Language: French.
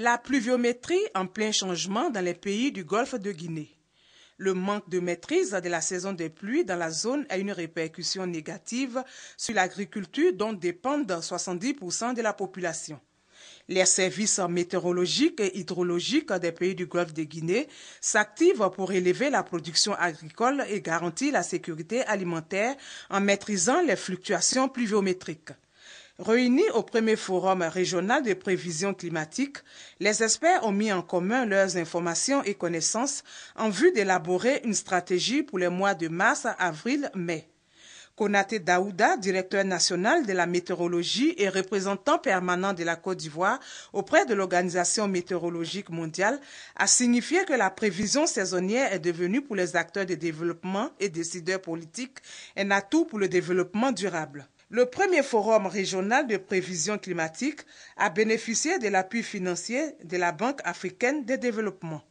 La pluviométrie en plein changement dans les pays du golfe de Guinée. Le manque de maîtrise de la saison des pluies dans la zone a une répercussion négative sur l'agriculture dont dépendent 70% de la population. Les services météorologiques et hydrologiques des pays du Golfe de Guinée s'activent pour élever la production agricole et garantir la sécurité alimentaire en maîtrisant les fluctuations pluviométriques. Réunis au premier forum régional de prévision climatique, les experts ont mis en commun leurs informations et connaissances en vue d'élaborer une stratégie pour les mois de mars, avril, mai. Konate Daouda, directeur national de la météorologie et représentant permanent de la Côte d'Ivoire auprès de l'Organisation météorologique mondiale, a signifié que la prévision saisonnière est devenue pour les acteurs de développement et décideurs politiques un atout pour le développement durable. Le premier forum régional de prévision climatique a bénéficié de l'appui financier de la Banque africaine de développement.